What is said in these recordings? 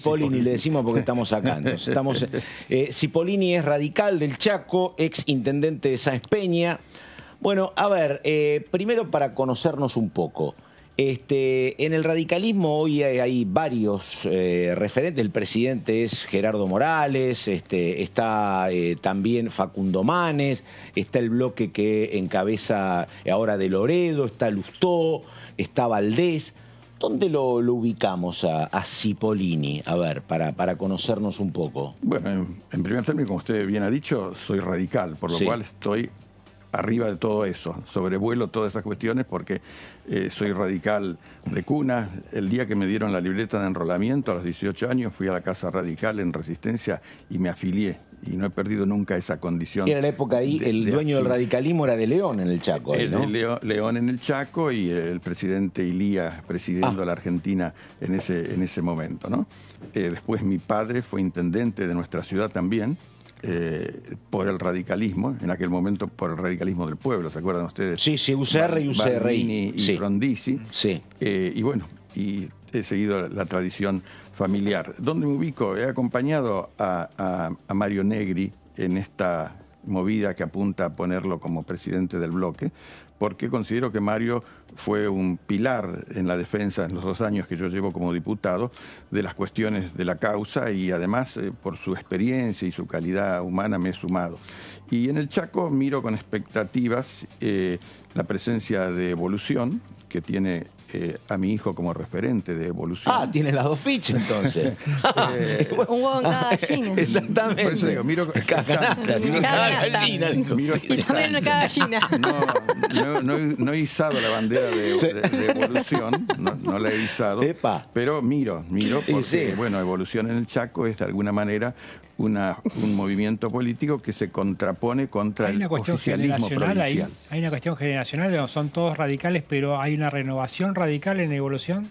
Cipollini le decimos porque estamos acá. estamos, Cipollini eh, eh, es radical del Chaco, ex intendente de San Peña. Bueno, a ver, eh, primero para conocernos un poco. Este, en el radicalismo hoy hay, varios referentes. El presidente es Gerardo Morales, este, está también Facundo Manes, está el bloque que encabeza ahora de Loredo, está Lustó, está Valdés. ¿Dónde lo, ubicamos a, Cipollini? A ver, para, para conocernos un poco. Bueno, en, primer término, como usted bien ha dicho, soy radical, por lo cual estoy arriba de todo eso, sobrevuelo todas esas cuestiones porque eh, soy radical de cuna. El día que me dieron la libreta de enrolamiento a los 18 años fui a la Casa Radical en Resistencia y me afilié. Y no he perdido nunca esa condición. en la época ahí, el dueño del radicalismo era de León en el Chaco. León, en el Chaco y el presidente Ilías presidiendo ah. la Argentina en ese, en ese momento. ¿no? Eh, después mi padre fue intendente de nuestra ciudad también. Eh, por el radicalismo, en aquel momento por el radicalismo del pueblo, ¿se acuerdan ustedes? Sí, sí, UCR y UCR. Y Frondizi. Sí. Eh, y bueno, y he seguido la, tradición familiar. ¿Dónde me ubico? He acompañado a Mario Negri en esta movida que apunta a ponerlo como presidente del bloque, porque considero que Mario fue un pilar en la defensa en los dos años que yo llevo como diputado de las cuestiones de la causa y además eh, por su experiencia y su calidad humana me he sumado. Y en el Chaco miro con expectativas eh, la presencia de evolución que tiene eh, a mi hijo como referente de evolución. Ah, tiene las dos fichas entonces. Eh, un huevo en cada gallina. Exactamente. Por eso digo, miro cada gallina. y también en cada gallina. No, no, he izado la bandera de, evolución, no, la he izado. Pero miro, miro, porque, bueno, evolución en el Chaco es de alguna manera un movimiento político que se contrapone contra el oficialismo provincial. Ahí, hay, una cuestión generacional, son todos radicales, pero ¿hay una renovación radical en evolución?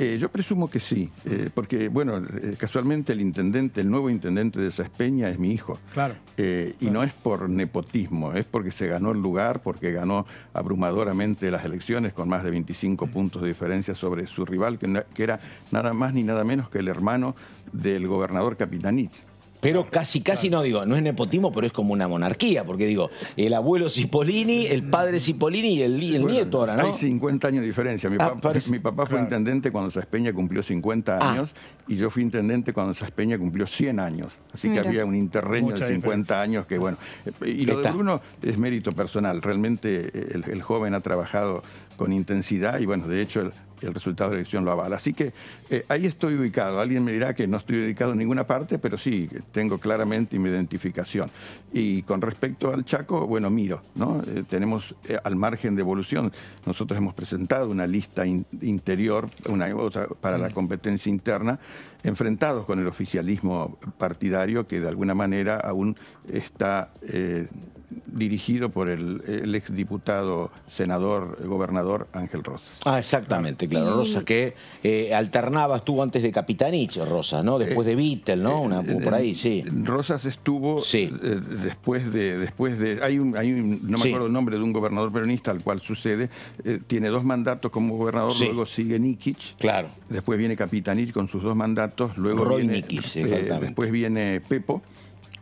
Eh, yo presumo que sí, eh, porque, bueno, eh, casualmente el intendente, el nuevo intendente de Saspeña es mi hijo. Claro. y no es por nepotismo, es porque se ganó el lugar, porque ganó abrumadoramente las elecciones con más de 25 mm. puntos de diferencia sobre su rival, que, que, era nada más ni nada menos que el hermano del gobernador Capitanich. Pero casi, casi no digo, no es nepotismo, pero es como una monarquía, porque digo, el abuelo Cipollini, el padre Cipollini y el, nieto ahora, ¿no? Hay 50 años de diferencia. Mi, ah, papá, fue intendente cuando Saspeña cumplió 50 ah. años y yo fui intendente cuando Saspeña cumplió 100 años. Así que había un interreño de 50 años que, bueno. Eh, y lo de Bruno es mérito personal. Realmente eh, el, el joven ha trabajado con intensidad y, bueno, de hecho, el resultado de la elección lo avala. Así que eh, ahí estoy ubicado. Alguien me dirá que no estoy ubicado en ninguna parte, pero sí, tengo claramente mi identificación. Y con respecto al Chaco, bueno, miro, ¿no? Eh, tenemos eh, al margen de evolución, nosotros hemos presentado una lista interior, una otra para la mm. competencia interna, enfrentados con el oficialismo partidario que de alguna manera aún está eh, dirigido por el, exdiputado, senador, gobernador Ángel Rosas. Ah, exactamente, claro. Rosas que eh, alternaba, estuvo antes de Capitanich, Rosas, ¿no? Después de Vittel, eh, ¿no? Una, por ahí, sí. Rosas estuvo después de... después de hay un, hay un No me acuerdo el nombre de un gobernador peronista al cual sucede. tiene dos mandatos como gobernador, luego sigue Nikic. Claro. Después viene Capitanich con sus dos mandatos luego viene, eh, después viene Pepo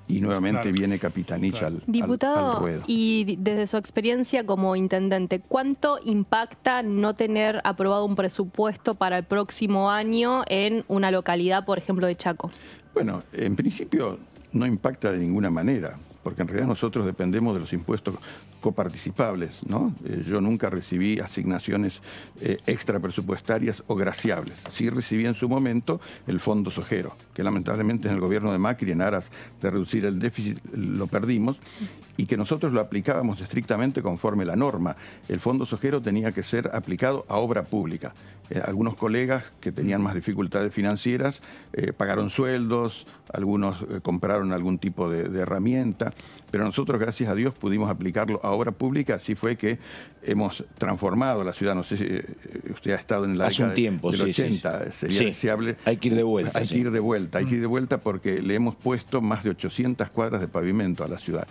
y nuevamente viene Capitanich Diputado, y desde su experiencia como intendente, ¿cuánto impacta no tener aprobado un presupuesto para el próximo año en una localidad, por ejemplo, de Chaco? Bueno, en principio no impacta de ninguna manera, porque en realidad nosotros dependemos de los impuestos participables, ¿no? Eh, yo nunca recibí asignaciones eh, extra presupuestarias o graciables. Sí recibí en su momento el fondo sojero, que lamentablemente en el gobierno de Macri, en aras de reducir el déficit, lo perdimos, y que nosotros lo aplicábamos estrictamente conforme la norma. El fondo sojero tenía que ser aplicado a obra pública. Eh, algunos colegas que tenían más dificultades financieras eh, pagaron sueldos, algunos eh, compraron algún tipo de, herramienta, pero nosotros, gracias a Dios, pudimos aplicarlo a obra pública. Así fue que hemos transformado la ciudad. No sé si usted ha estado en la Hace un tiempo, 80, sería deseable. Hay que ir de vuelta. Hay que ir de vuelta, hay que ir de vuelta porque le hemos puesto más de 800 cuadras de pavimento a la ciudad.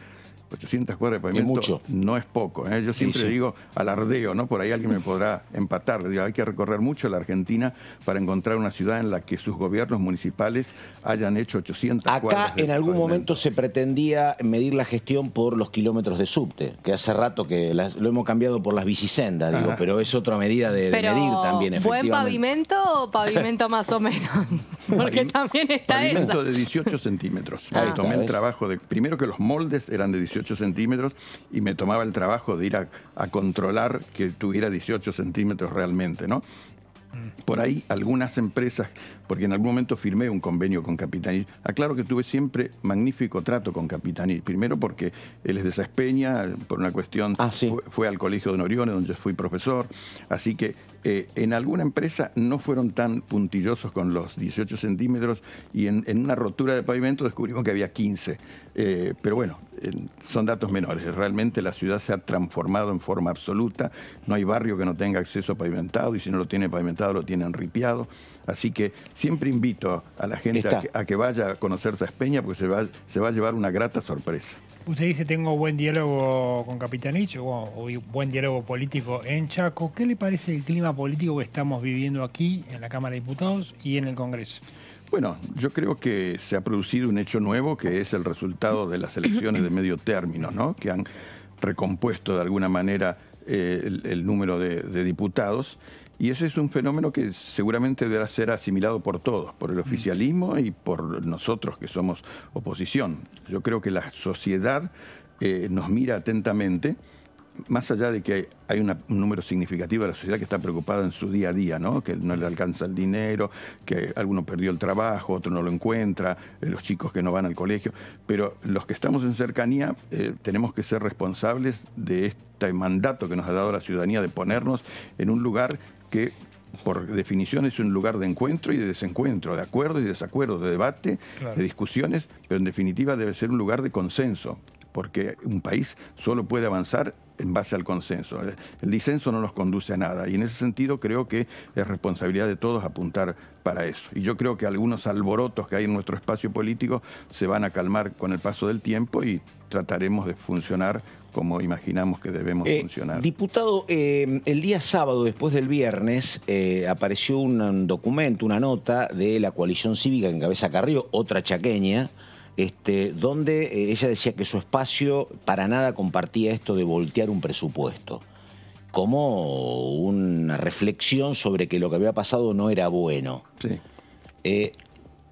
800 cuadras de pavimento no es poco. ¿eh? Yo siempre digo alardeo, ¿no? Por ahí alguien me podrá empatar. Digo, hay que recorrer mucho la Argentina para encontrar una ciudad en la que sus gobiernos municipales hayan hecho 800 Acá, cuadras. Acá en algún momento se pretendía medir la gestión por los kilómetros de subte, que hace rato que lo hemos cambiado por las bicisendas, digo, pero es otra medida de, medir también, fue en pavimento o pavimento más o menos? Porque también está pavimento de 18 centímetros. Ah, tomé el trabajo de primero que los moldes eran de 18 centímetros y me tomaba el trabajo de ir a, controlar que tuviera 18 centímetros realmente, ¿no? Mm. Por ahí algunas empresas, porque en algún momento firmé un convenio con Capitanich, aclaro que tuve siempre magnífico trato con Capitanich, primero porque él es de Saspeña, por una cuestión, ah, fue, al Colegio de Noriones, donde fui profesor, así que eh, en alguna empresa no fueron tan puntillosos con los 18 centímetros y en, una rotura de pavimento descubrimos que había 15. Eh, pero bueno, eh, son datos menores. Realmente la ciudad se ha transformado en forma absoluta. No hay barrio que no tenga acceso pavimentado y si no lo tiene pavimentado lo tienen ripiado. Así que siempre invito a la gente a que, a vaya a conocer Saspeña porque se va, se va a llevar una grata sorpresa. Usted dice tengo buen diálogo con Capitanich o, buen diálogo político en Chaco. ¿Qué le parece el clima político que estamos viviendo aquí en la Cámara de Diputados y en el Congreso? Bueno, yo creo que se ha producido un hecho nuevo que es el resultado de las elecciones de medio término, ¿no? que han recompuesto de alguna manera eh, el, número de diputados y ese es un fenómeno que seguramente deberá ser asimilado por todos, por el mm. oficialismo y por nosotros que somos oposición. Yo creo que la sociedad eh, nos mira atentamente, más allá de que hay un número significativo de la sociedad que está preocupada en su día a día, ¿no? que no le alcanza el dinero, que alguno perdió el trabajo, otro no lo encuentra, eh, los chicos que no van al colegio, pero los que estamos en cercanía eh, tenemos que ser responsables de este mandato que nos ha dado la ciudadanía de ponernos en un lugar que por definición es un lugar de encuentro y de desencuentro, de acuerdo y desacuerdo de debate, de discusiones, pero en definitiva debe ser un lugar de consenso, porque un país solo puede avanzar en base al consenso. El disenso no nos conduce a nada y en ese sentido creo que es responsabilidad de todos apuntar para eso. Y yo creo que algunos alborotos que hay en nuestro espacio político se van a calmar con el paso del tiempo y trataremos de funcionar como imaginamos que debemos eh, funcionar. Diputado, eh, el día sábado, después del viernes, eh, apareció un documento, una nota de la coalición cívica en Cabeza Carrillo, otra chaqueña, este, donde ella decía que su espacio para nada compartía esto de voltear un presupuesto como una reflexión sobre que lo que había pasado no era bueno. Sí.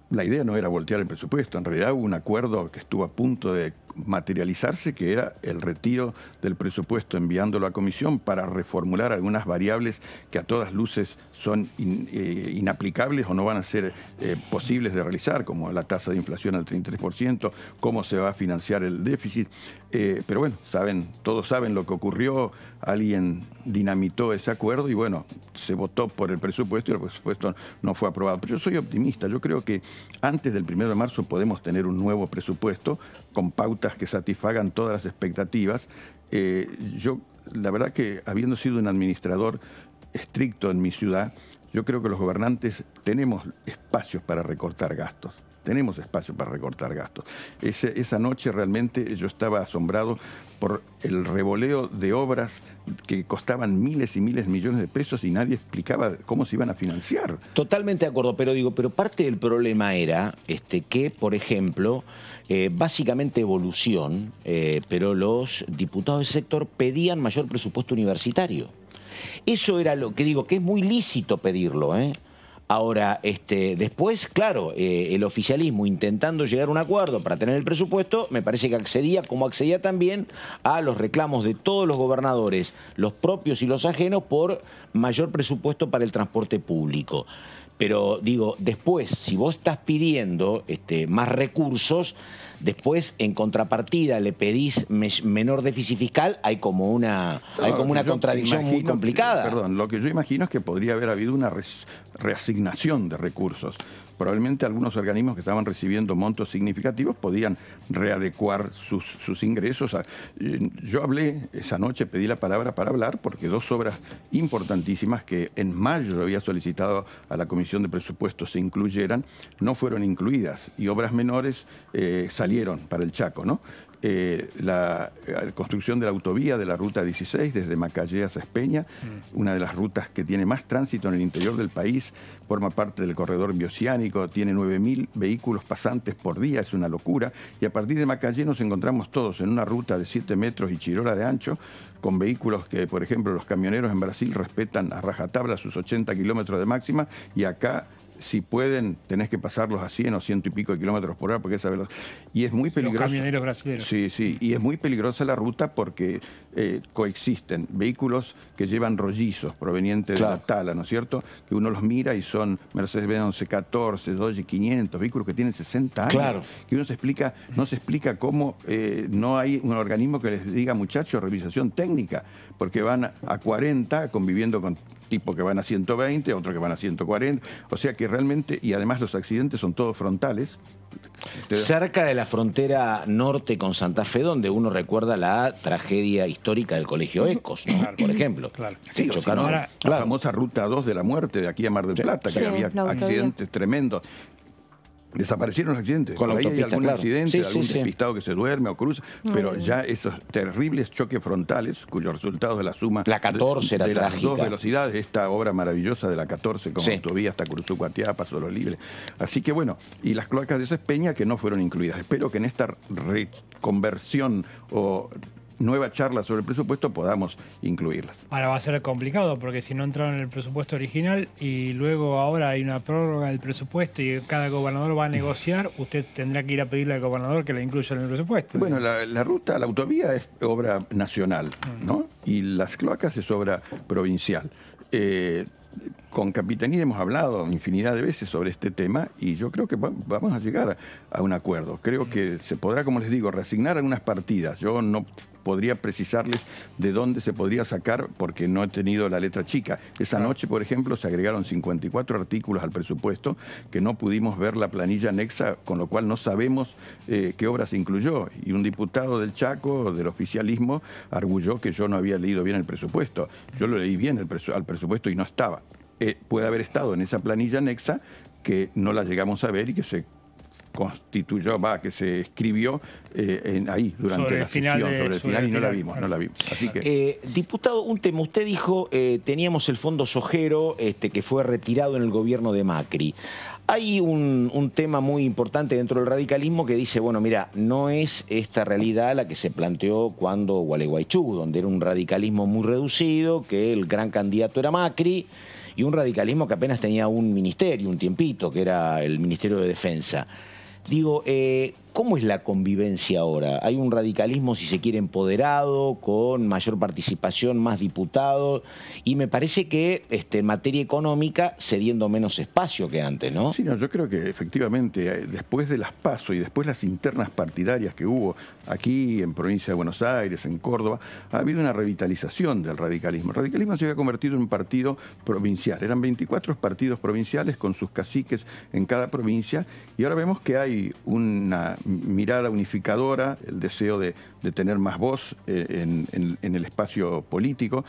la idea no era voltear el presupuesto, en realidad hubo un acuerdo que estuvo a punto de materializarse, que era el retiro del presupuesto, enviándolo a comisión para reformular algunas variables que a todas luces son eh, inaplicables o no van a ser eh, posibles de realizar, como la tasa de inflación al 33%, cómo se va a financiar el déficit. Eh, pero bueno, saben, todos saben lo que ocurrió, alguien dinamitó ese acuerdo y bueno, se votó por el presupuesto y el presupuesto no fue aprobado. Pero yo soy optimista, yo creo que antes del 1 de marzo podemos tener un nuevo presupuesto, con pautas que satisfagan todas las expectativas. Eh, yo, la verdad que habiendo sido un administrador estricto en mi ciudad, yo creo que los gobernantes tenemos espacios para recortar gastos tenemos espacio para recortar gastos. esa noche realmente yo estaba asombrado por el revoleo de obras que costaban miles y miles de millones de pesos y nadie explicaba cómo se iban a financiar. Totalmente de acuerdo, pero digo, pero parte del problema era este, que, por ejemplo, eh, básicamente evolución, eh, pero los diputados del sector pedían mayor presupuesto universitario. Eso era lo que digo, que es muy lícito pedirlo, ¿eh? Ahora, este, después, claro, eh, el oficialismo intentando llegar a un acuerdo para tener el presupuesto, me parece que accedía, como accedía también a los reclamos de todos los gobernadores, los propios y los ajenos, por mayor presupuesto para el transporte público. Pero digo, después, si vos estás pidiendo este, más recursos, Después, en contrapartida, le pedís menor déficit fiscal, hay como una, hay como una contradicción muy complicada. Perdón, lo que yo imagino es que podría haber habido una reasignación de recursos probablemente algunos organismos que estaban recibiendo montos significativos podían readecuar sus, ingresos. Ah, eh, yo hablé esa noche, pedí la palabra para hablar, porque dos obras importantísimas que en mayo había solicitado a la Comisión de Presupuestos se incluyeran, no fueron incluidas y obras menores eh, salieron para el Chaco, ¿no? Eh, la, eh, construcción de la autovía de la ruta 16 desde Macallé a Espeña, mm. una de las rutas que tiene más tránsito en el interior del país, forma parte del corredor bioceánico, tiene 9.000 vehículos pasantes por día, es una locura, y a partir de Macallé nos encontramos todos en una ruta de 7 metros y chirola de ancho, con vehículos que, por ejemplo, los camioneros en Brasil respetan a rajatabla sus 80 kilómetros de máxima y acá si pueden, tenés que pasarlos a 100 o ciento y pico de kilómetros por hora, porque esa velocidad. Y es muy peligroso. camioneros brasileños. Sí, sí. Y es muy peligrosa la ruta porque eh, coexisten vehículos que llevan rollizos provenientes de la tala, ¿no es cierto? Que uno los mira y son Mercedes-Benz 14, Dodge 500, vehículos que tienen 60 años. Claro. Que uno se explica, no se explica cómo eh, no hay un organismo que les diga, muchachos, revisación técnica, porque van a 40 conviviendo con Tipo que van a 120, otro que van a 140. O sea que realmente, y además los accidentes son todos frontales. Cerca de la frontera norte con Santa Fe, donde uno recuerda la tragedia histórica del colegio Ecos, por ejemplo. Claro. la famosa ruta 2 de la muerte de aquí a Mar del Plata, que había accidentes tremendos. Desaparecieron los accidentes. ahí hay algún accidente, algún despistado que se duerme o cruza, mm. pero ya esos terribles choques frontales, cuyos resultados de la suma la 14 de, las dos velocidades, esta obra maravillosa de la 14 como autovía hasta Curuzucuatiapa, Solo Libre. Así que bueno, y las cloacas de esa Peña que no fueron incluidas. Espero que en esta reconversión o nueva charla sobre el presupuesto podamos incluirlas. Ahora va a ser complicado porque si no entraron en el presupuesto original y luego ahora hay una prórroga del presupuesto y cada gobernador va a negociar, usted tendrá que ir a pedirle al gobernador que la incluya en el presupuesto. Bueno, la, ruta, la autovía es obra nacional, mm. ¿no? Y las cloacas es obra provincial. Eh, con Capitanía hemos hablado infinidad de veces sobre este tema y yo creo que vamos a llegar a un acuerdo. Creo que se podrá, como les digo, resignar algunas partidas. Yo no podría precisarles de dónde se podría sacar porque no he tenido la letra chica. Esa noche, por ejemplo, se agregaron 54 artículos al presupuesto que no pudimos ver la planilla anexa, con lo cual no sabemos qué eh, qué obras incluyó. Y un diputado del Chaco, del oficialismo, arguyó que yo no había leído bien el presupuesto. Yo lo leí bien al presupuesto y no estaba. Eh, puede haber estado en esa planilla anexa que no la llegamos a ver y que se constituyó, va, que se escribió eh, ahí durante la sesión, sobre el final, y no la vimos, no la vimos. Así que... Eh, diputado, un tema. Usted dijo, eh, teníamos el fondo Sojero, este, que fue retirado en el gobierno de Macri. Hay un, un, tema muy importante dentro del radicalismo que dice, bueno, mira, no es esta realidad la que se planteó cuando Gualeguaychú, donde era un radicalismo muy reducido, que el gran candidato era Macri, y un radicalismo que apenas tenía un ministerio, un tiempito, que era el Ministerio de Defensa. Digo, eh, ¿Cómo es la convivencia ahora? ¿Hay un radicalismo, si se quiere, empoderado, con mayor participación, más diputados? Y me parece que este, en materia económica cediendo menos espacio que antes, ¿no? Sí, yo creo que efectivamente, eh, después de las pasos y después las internas partidarias que hubo aquí, en provincia de Buenos Aires, en Córdoba, ha habido una revitalización del radicalismo. El radicalismo se había convertido en un partido provincial. Eran 24 partidos provinciales con sus caciques en cada provincia y ahora vemos que hay una mirada unificadora, el deseo de, tener más voz eh, en, el espacio político.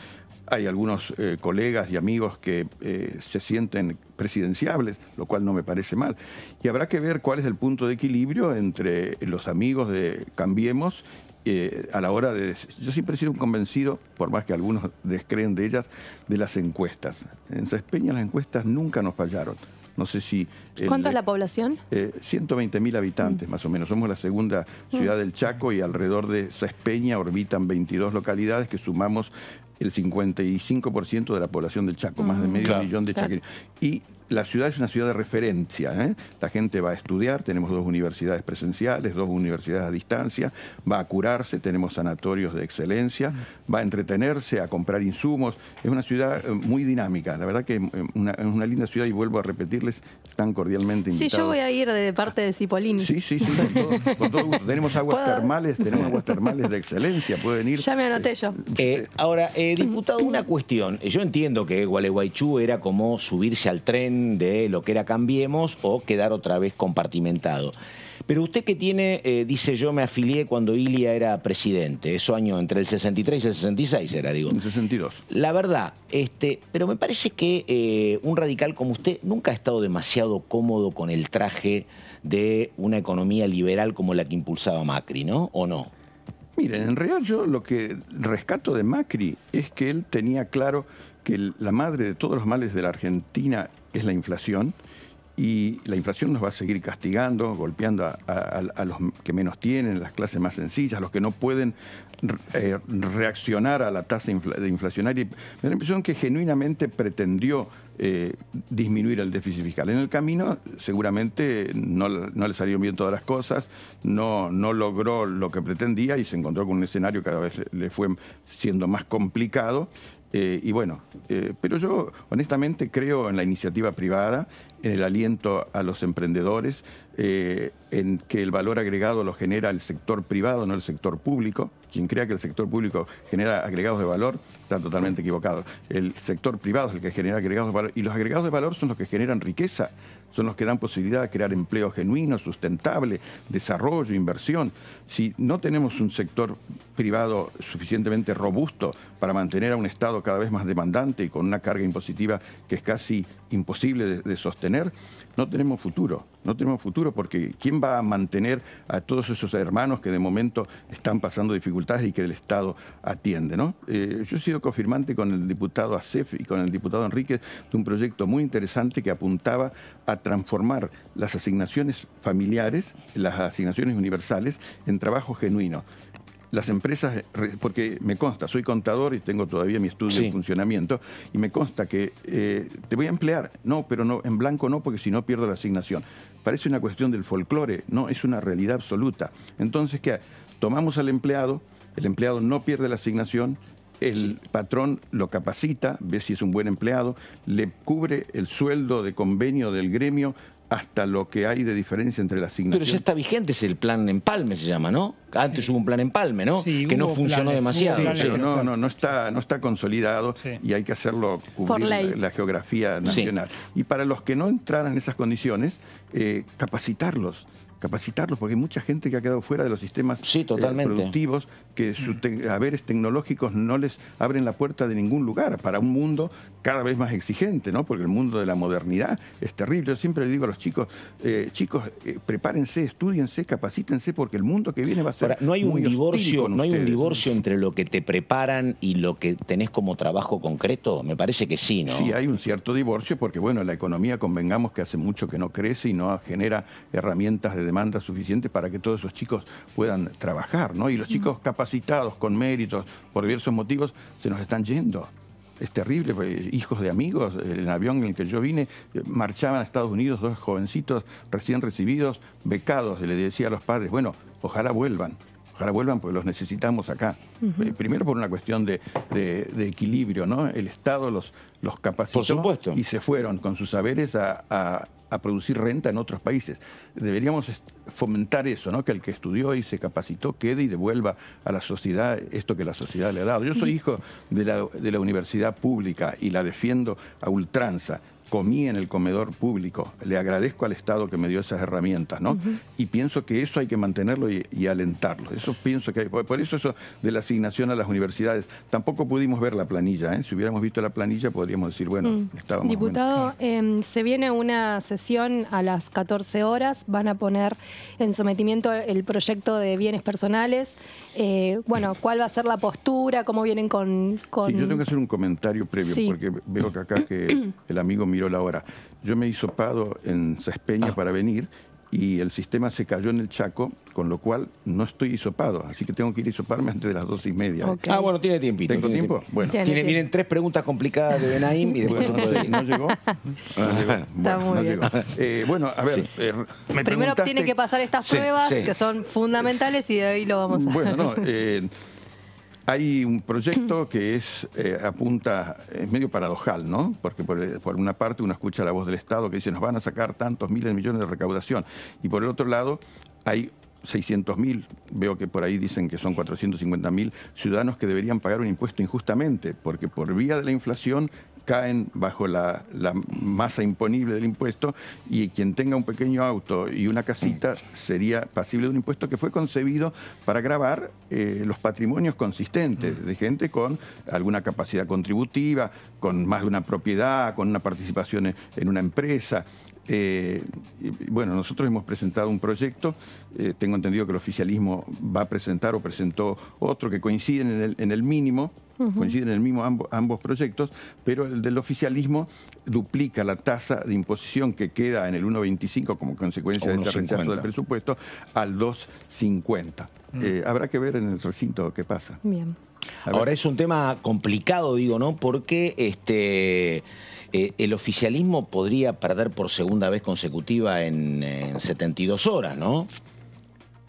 Hay algunos eh, colegas y amigos que eh, se sienten presidenciables, lo cual no me parece mal. Y habrá que ver cuál es el punto de equilibrio entre los amigos de Cambiemos a la hora de... Yo siempre he sido un convencido, por más que algunos descreen de ellas, de las encuestas. En Cespeña las encuestas nunca nos fallaron no sé si... ¿Cuánto es la población? 120 eh, mil habitantes, mm. más o menos. Somos la segunda ciudad mm. del Chaco y alrededor de Sespeña orbitan 22 localidades que sumamos el 55% de la población del Chaco, más de mm. medio millón de chaqueños la ciudad es una ciudad de referencia. ¿eh? La gente va a estudiar, tenemos dos universidades presenciales, dos universidades a distancia, va a curarse, tenemos sanatorios de excelencia, va a entretenerse, a comprar insumos. Es una ciudad eh, muy dinámica, la verdad que eh, es una linda ciudad y vuelvo a repetirles, tan cordialmente invitados. Sí, yo voy a ir de parte de Cipolini, Sí, sí, sí, Tenemos aguas termales, tenemos aguas termales de excelencia, pueden ir. Ya me anoté yo. ahora, he diputado, una cuestión. Yo entiendo que Gualeguaychú era como subirse al tren de lo que era Cambiemos o quedar otra vez compartimentado. Pero usted que tiene, eh, dice yo, me afilié cuando Ilia era presidente, eso año entre el 63 y el 66 era, digo. El 62. La verdad, este, pero me parece que eh, un radical como usted nunca ha estado demasiado cómodo con el traje de una economía liberal como la que impulsaba Macri, ¿no? ¿O no? Miren, en realidad yo lo que rescato de Macri es que él tenía claro que la madre de todos los males de la Argentina es la inflación y la inflación nos va a seguir castigando, golpeando a, los que menos tienen, las clases más sencillas, los que no pueden eh, reaccionar a la tasa inflacionaria. Me da la impresión que genuinamente pretendió eh, disminuir el déficit fiscal. En el camino seguramente no, le salieron bien todas las cosas, no, no logró lo que pretendía y se encontró con un escenario que cada vez le fue siendo más complicado eh, y bueno, eh, pero yo honestamente creo en la iniciativa privada, en el aliento a los emprendedores, eh, en que el valor agregado lo genera el sector privado, no el sector público. Quien crea que el sector público genera agregados de valor está totalmente equivocado. El sector privado es el que genera agregados de valor y los agregados de valor son los que generan riqueza son los que dan posibilidad de crear empleo genuino, sustentable, desarrollo, inversión. Si no tenemos un sector privado suficientemente robusto para mantener a un Estado cada vez más demandante y con una carga impositiva que es casi imposible de, sostener, no tenemos futuro. No tenemos futuro porque ¿quién va a mantener a todos esos hermanos que de momento están pasando dificultades y que el Estado atiende? ¿no? Eh, yo he sido confirmante con el diputado Acef y con el diputado Enrique de un proyecto muy interesante que apuntaba a transformar las asignaciones familiares, las asignaciones universales, en trabajo genuino. Las empresas, porque me consta, soy contador y tengo todavía mi estudio en funcionamiento, y me consta que eh, te voy a emplear, no, pero no, en blanco no, porque si no pierdo la asignación. Parece una cuestión del folclore, no, es una realidad absoluta. Entonces, ¿qué? Tomamos al empleado, el empleado no pierde la asignación, el patrón lo capacita, ve si es un buen empleado, le cubre el sueldo de convenio del gremio hasta lo que hay de diferencia entre las asignación. Pero ya está vigente es el plan Empalme, se llama, ¿no? Antes hubo un plan Empalme, ¿no? que no funcionó demasiado. no, no, no, está, no está consolidado y hay que hacerlo cubrir la, geografía nacional. Y para los que no entraran en esas condiciones, eh, capacitarlos capacitarlos, porque hay mucha gente que ha quedado fuera de los sistemas eh, productivos, que sus haberes tecnológicos no les abren la puerta de ningún lugar para un mundo cada vez más exigente, ¿no? porque el mundo de la modernidad es terrible. Yo siempre le digo a los chicos, eh, chicos, eh, prepárense, estudiense, capacítense, porque el mundo que viene va a ser... no hay un divorcio, no hay un divorcio entre lo que te preparan y lo que tenés como trabajo concreto, me parece que sí, ¿no? Sí, hay un cierto divorcio, porque bueno, la economía convengamos que hace mucho que no crece y no genera herramientas de demanda suficiente para que todos esos chicos puedan trabajar, ¿no? Y los chicos capacitados, con méritos, por diversos motivos, se nos están yendo es terrible, pues, hijos de amigos, eh, el avión en el que yo vine, eh, marchaban a Estados Unidos dos jovencitos recién recibidos, becados, y le decía a los padres, bueno, ojalá vuelvan. Ojalá vuelvan porque los necesitamos acá. Eh, primero por una cuestión de, equilibrio, ¿no? El Estado los, los capacitó y se fueron con sus saberes a a producir renta en otros países. Deberíamos fomentar eso, ¿no? que el que estudió y se capacitó quede y devuelva a la sociedad esto que la sociedad le ha dado. Yo soy hijo de la, de la universidad pública y la defiendo a ultranza comí en el comedor público, le agradezco al Estado que me dio esas herramientas, ¿no? Y pienso que eso hay que mantenerlo y, alentarlo. Eso pienso que por eso eso de la asignación a las universidades, tampoco pudimos ver la planilla, ¿eh? Si hubiéramos visto la planilla podríamos decir, bueno, mm. estábamos... Diputado, eh, se viene una sesión a las 14 horas, van a poner en sometimiento el proyecto de bienes personales. Eh, bueno, ¿cuál va a ser la postura? ¿Cómo vienen con...? Sí, yo tengo que hacer un comentario previo, porque veo que acá que el amigo la hora. Yo me hizo pado en Cespeña ah. para venir y el sistema se cayó en el Chaco, con lo cual no estoy hisopado, así que tengo que ir a hisoparme antes de las dos y media. Ah, bueno, tiene tiempito. ¿Tengo tiempo? Bueno. Tiene, vienen tres preguntas complicadas de Benaim y después ¿No llegó? Está bueno, muy bien. Eh, bueno, a ver, eh, Primero tiene que pasar estas pruebas que son fundamentales y de ahí lo vamos a... Bueno, no, eh, hay un proyecto que es eh, apunta, es medio paradojal, ¿no? Porque por, por, una parte uno escucha la voz del Estado que dice nos van a sacar tantos miles de millones de recaudación y por el otro lado hay 600 mil, veo que por ahí dicen que son 450.000 ciudadanos que deberían pagar un impuesto injustamente porque por vía de la inflación caen bajo la, masa imponible del impuesto y quien tenga un pequeño auto y una casita sería pasible de un impuesto que fue concebido para grabar eh, los patrimonios consistentes de gente con alguna capacidad contributiva, con más de una propiedad, con una participación en una empresa. Eh, bueno, nosotros hemos presentado un proyecto, eh, tengo entendido que el oficialismo va a presentar o presentó otro que coinciden en el mínimo, coinciden en el mismo ambos, proyectos, pero el del oficialismo duplica la tasa de imposición que queda en el 1,25 como consecuencia de este rechazo del presupuesto al 2,50. Mm. Eh, habrá que ver en el recinto qué pasa. Bien. Ahora es un tema complicado, digo, ¿no? Porque este, eh, el oficialismo podría perder por segunda vez consecutiva en, en 72 horas, ¿no?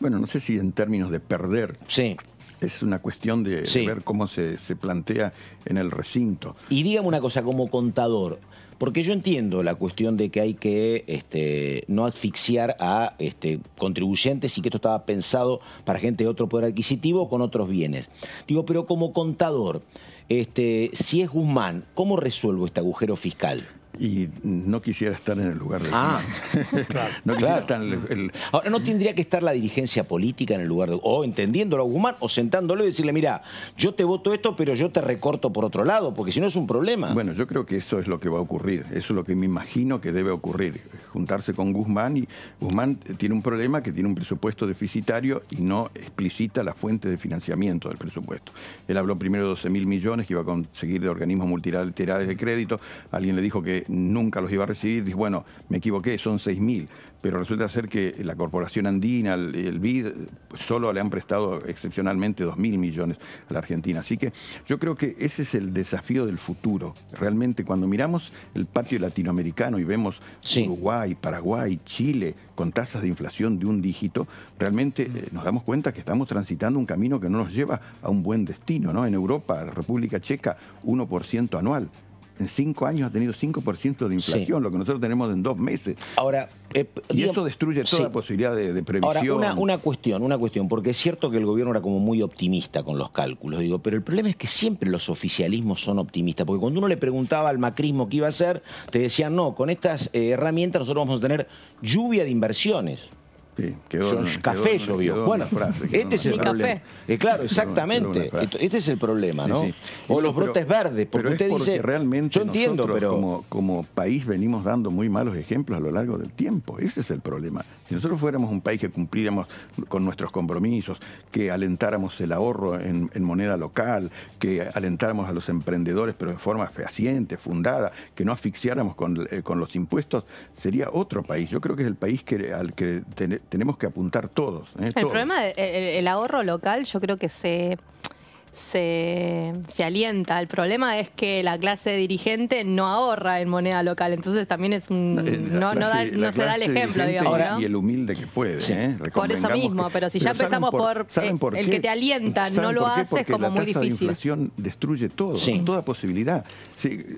Bueno, no sé si en términos de perder. Sí es una cuestión de, ver cómo se, plantea en el recinto. Y dígame una cosa como contador, porque yo entiendo la cuestión de que hay que este, no asfixiar a este, contribuyentes y que esto estaba pensado para gente de otro poder adquisitivo con otros bienes. Digo, pero como contador, este, si es Guzmán, ¿cómo resuelvo este agujero fiscal? y no quisiera estar en el lugar de Ah, claro. Ahora, ¿no tendría que estar la dirigencia política en el lugar de... o entendiéndolo a Guzmán o sentándolo y decirle, mira, yo te voto esto, pero yo te recorto por otro lado, porque si no es un problema. Bueno, yo creo que eso es lo que va a ocurrir, eso es lo que me imagino que debe ocurrir, juntarse con Guzmán y Guzmán tiene un problema que tiene un presupuesto deficitario y no explicita la fuente de financiamiento del presupuesto. Él habló primero de 12 mil millones que iba a conseguir de organismos multilaterales de crédito, alguien le dijo que nunca los iba a recibir, dice bueno, me equivoqué, son 6.000, pero resulta ser que la Corporación Andina, el, el BID, pues, solo le han prestado excepcionalmente 2.000 millones a la Argentina. Así que yo creo que ese es el desafío del futuro. Realmente cuando miramos el patio latinoamericano y vemos Uruguay, Paraguay, Chile, con tasas de inflación de un dígito, realmente eh, nos damos cuenta que estamos transitando un camino que no nos lleva a un buen destino. ¿no? En Europa, República Checa, 1% anual en cinco años ha tenido 5% de inflación, lo que nosotros tenemos en dos meses. Ahora, eh, y eso destruye toda posibilidad de, de, previsión. Ahora, una, cuestión, una cuestión, porque es cierto que el gobierno era como muy optimista con los cálculos, digo, pero el problema es que siempre los oficialismos son optimistas, porque cuando uno le preguntaba al macrismo qué iba a hacer, te decían, no, con estas eh, herramientas nosotros vamos a tener lluvia de inversiones. Sí, quedó Café llovió. bueno, este es el café. claro, exactamente. Este es el problema, ¿no? O los brotes verdes, porque pero usted dice. Realmente yo entiendo, pero. Como, país venimos dando muy malos ejemplos a lo largo del tiempo. Ese es el problema. Si nosotros fuéramos un país que cumpliéramos con nuestros compromisos, que alentáramos el ahorro en, moneda local, que alentáramos a los emprendedores, pero de forma fehaciente, fundada, que no asfixiáramos con, eh, los impuestos, sería otro país. Yo creo que es el país que, al que tener, tenemos que apuntar todos. ¿eh? el problema del el ahorro local yo creo que se, se, alienta. El problema es que la clase dirigente no ahorra en moneda local, entonces también es un... no, se da el ejemplo, digamos. Y el humilde que puede. ¿eh? por eso mismo, pero si ya empezamos eh, por, el que te alienta, no lo hace es como muy difícil. La de inflación destruye todo, toda posibilidad.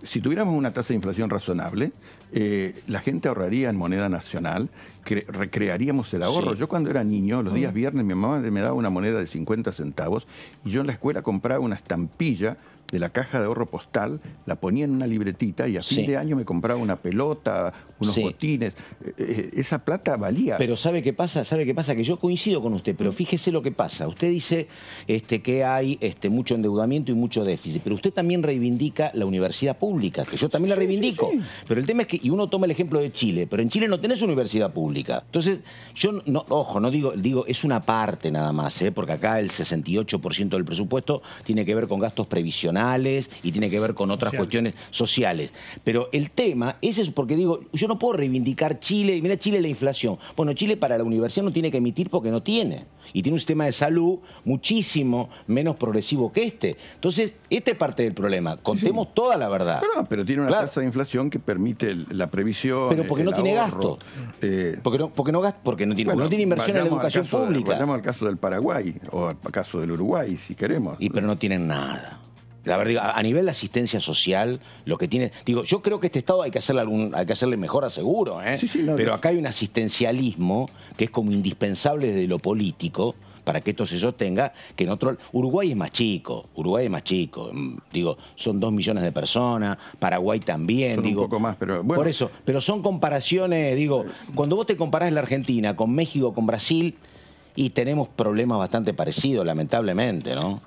Si, tuviéramos una tasa de inflación razonable, la gente ahorraría en moneda nacional recrearíamos el ahorro. Yo cuando era niño, los días mm. viernes, mi mamá me daba una moneda de 50 centavos y yo en la escuela compraba una estampilla de la caja de ahorro postal, la ponía en una libretita y a fin de año me compraba una pelota, unos botines. Eh, eh, esa plata valía. Pero ¿sabe qué pasa? ¿Sabe qué pasa? Que yo coincido con usted, pero fíjese lo que pasa. Usted dice este, que hay este, mucho endeudamiento y mucho déficit, pero usted también reivindica la universidad pública, que yo también la reivindico. pero el tema es que, y uno toma el ejemplo de Chile, pero en Chile no tenés universidad pública. Entonces, yo, no, ojo, no digo, digo, es una parte nada más, ¿eh? porque acá el 68% del presupuesto tiene que ver con gastos previsionales y tiene que ver con otras cuestiones sociales. Pero el tema, ese es porque digo, yo no puedo reivindicar Chile, mira Chile la inflación. Bueno, Chile para la universidad no tiene que emitir porque no tiene. Y tiene un sistema de salud muchísimo menos progresivo que este. Entonces, esta es parte del problema. Contemos toda la verdad. Pero, tiene una tasa de inflación que permite la previsión. Pero porque no tiene gasto. Eh, porque no, porque no, porque no tiene, no tiene inversión en la educación pública. al caso del Paraguay o al caso del Uruguay, si queremos. Y pero no tienen nada a ver, a nivel de asistencia social, lo que tiene. Digo, yo creo que este Estado hay que hacerle, algún, hay que hacerle mejor aseguro, ¿eh? Pero acá hay un asistencialismo que es como indispensable de lo político para que esto se sostenga, que en otro... Uruguay es más chico, Uruguay es más chico, mm, digo, son dos millones de personas, Paraguay también, digo... Un poco más, pero bueno. Por eso, pero son comparaciones, digo, cuando vos te comparás la Argentina con México, con Brasil, y tenemos problemas bastante parecidos, lamentablemente, ¿no?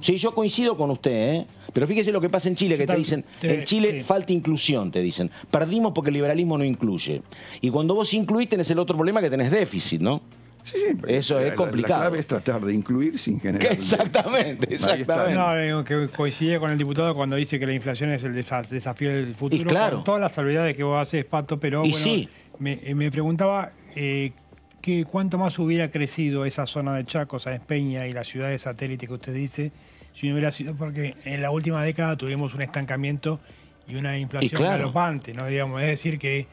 Sí. yo coincido con usted, ¿eh? Pero fíjese lo que pasa en Chile, que te dicen, en Chile falta inclusión, te dicen. Perdimos porque el liberalismo no incluye. Y cuando vos incluís tenés el otro problema que tenés déficit, ¿no? Sí, sí, Eso es complicado. La, clave es tratar de incluir sin generar. Exactamente, exactamente. No, eh, que coincide con el diputado cuando dice que la inflación es el desafío del futuro. Y claro. todas las salvedades que vos haces, Pato, pero y sí. me, eh, preguntaba que cuánto más hubiera crecido esa zona de Chaco, San Espeña y las ciudades satélite que usted dice, si no hubiera sido porque en la última década tuvimos un estancamiento y una inflación y galopante, ¿no? Digamos, es decir que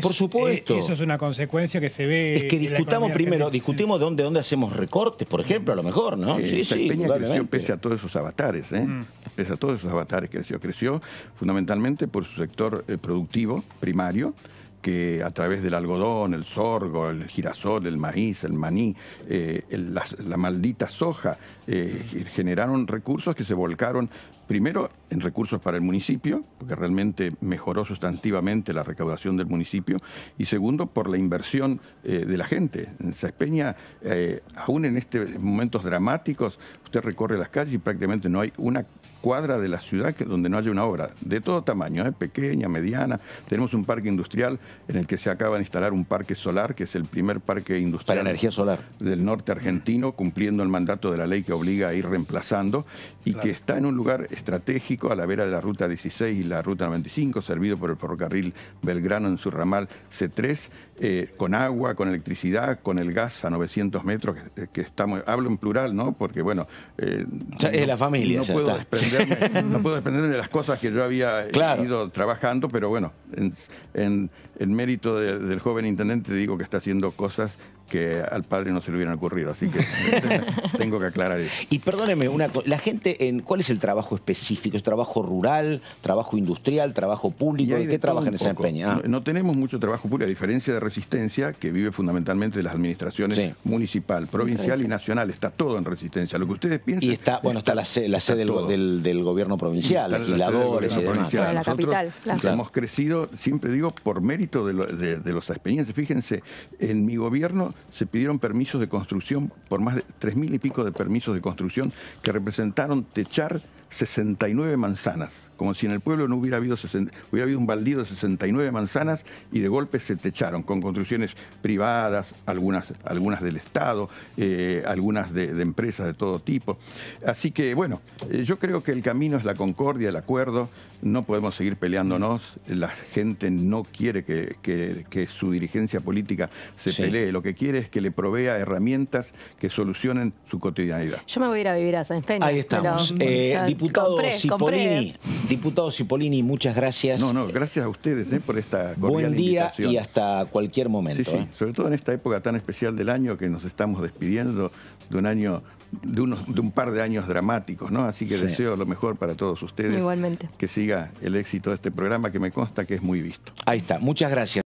Por supuesto. Eh, eso es una consecuencia que se ve. Es que discutamos primero, discutimos de dónde hacemos recortes, por ejemplo, a lo mejor, ¿no? sí, sí, creció pese a todos esos avatares, ¿eh? Mm. Pese a todos esos avatares, creció, creció fundamentalmente por su sector eh, productivo primario, que a través del algodón, el sorgo, el girasol, el maíz, el maní, eh, la, maldita soja, eh, generaron recursos que se volcaron primero en recursos para el municipio, porque realmente mejoró sustantivamente la recaudación del municipio, y segundo por la inversión eh, de la gente. En Saespeña, aún en estos momentos dramáticos, usted recorre las calles y prácticamente no hay una cuadra de la ciudad que donde no haya una obra, de todo tamaño, ¿eh? pequeña, mediana. Tenemos un parque industrial en el que se acaba de instalar un parque solar, que es el primer parque industrial. Del norte argentino, cumpliendo el mandato de la ley que obliga a ir reemplazando y que está en un lugar estratégico a la vera de la ruta 16 y la ruta 95, servido por el ferrocarril Belgrano en su ramal C3 eh, con agua, con electricidad, con el gas a 900 metros, eh, que, estamos, hablo en plural, ¿no? Porque, bueno... Eh, es la familia, no puedo está. no puedo desprenderme de las cosas que yo había ido trabajando, pero bueno, en, mérito del joven intendente digo que está haciendo cosas que al padre no se le hubieran ocurrido, así que tengo que aclarar eso. Y perdóneme, una la gente, en, ¿cuál es el trabajo específico? ¿Es trabajo rural, trabajo industrial, trabajo público? ¿De qué trabajan en esa ah. No, tenemos mucho trabajo público, a diferencia de Resistencia, que vive fundamentalmente de las administraciones municipal, provincial y nacional. Está todo en Resistencia. Lo que ustedes piensan... Y está, bueno, está, la sede, del, gobierno provincial, legisladores y, la capital, Hemos crecido, siempre digo, por mérito de, los experiencias. Fíjense, en mi gobierno se pidieron permisos de construcción por más de 3.000 y pico de permisos de construcción que representaron techar 69 manzanas como si en el pueblo no hubiera habido, hubiera habido un baldío de 69 manzanas y de golpe se techaron con construcciones privadas, algunas, algunas del Estado, eh, algunas de, empresas de todo tipo. Así que bueno, eh, yo creo que el camino es la concordia, el acuerdo, no podemos seguir peleándonos, la gente no quiere que, su dirigencia política se pelee, lo que quiere es que le provea herramientas que solucionen su cotidianidad. Yo me voy a ir a vivir a San Peña. Ahí estamos. Pero, eh, diputado Diputado Cipollini, muchas gracias. No, no, gracias a ustedes eh, por esta cordial Buen día y hasta cualquier momento. Sí, sí, eh. sobre todo en esta época tan especial del año que nos estamos despidiendo de un año de, unos, de un par de años dramáticos, ¿no? Así que deseo lo mejor para todos ustedes. Igualmente. Que siga el éxito de este programa que me consta que es muy visto. Ahí está, muchas gracias.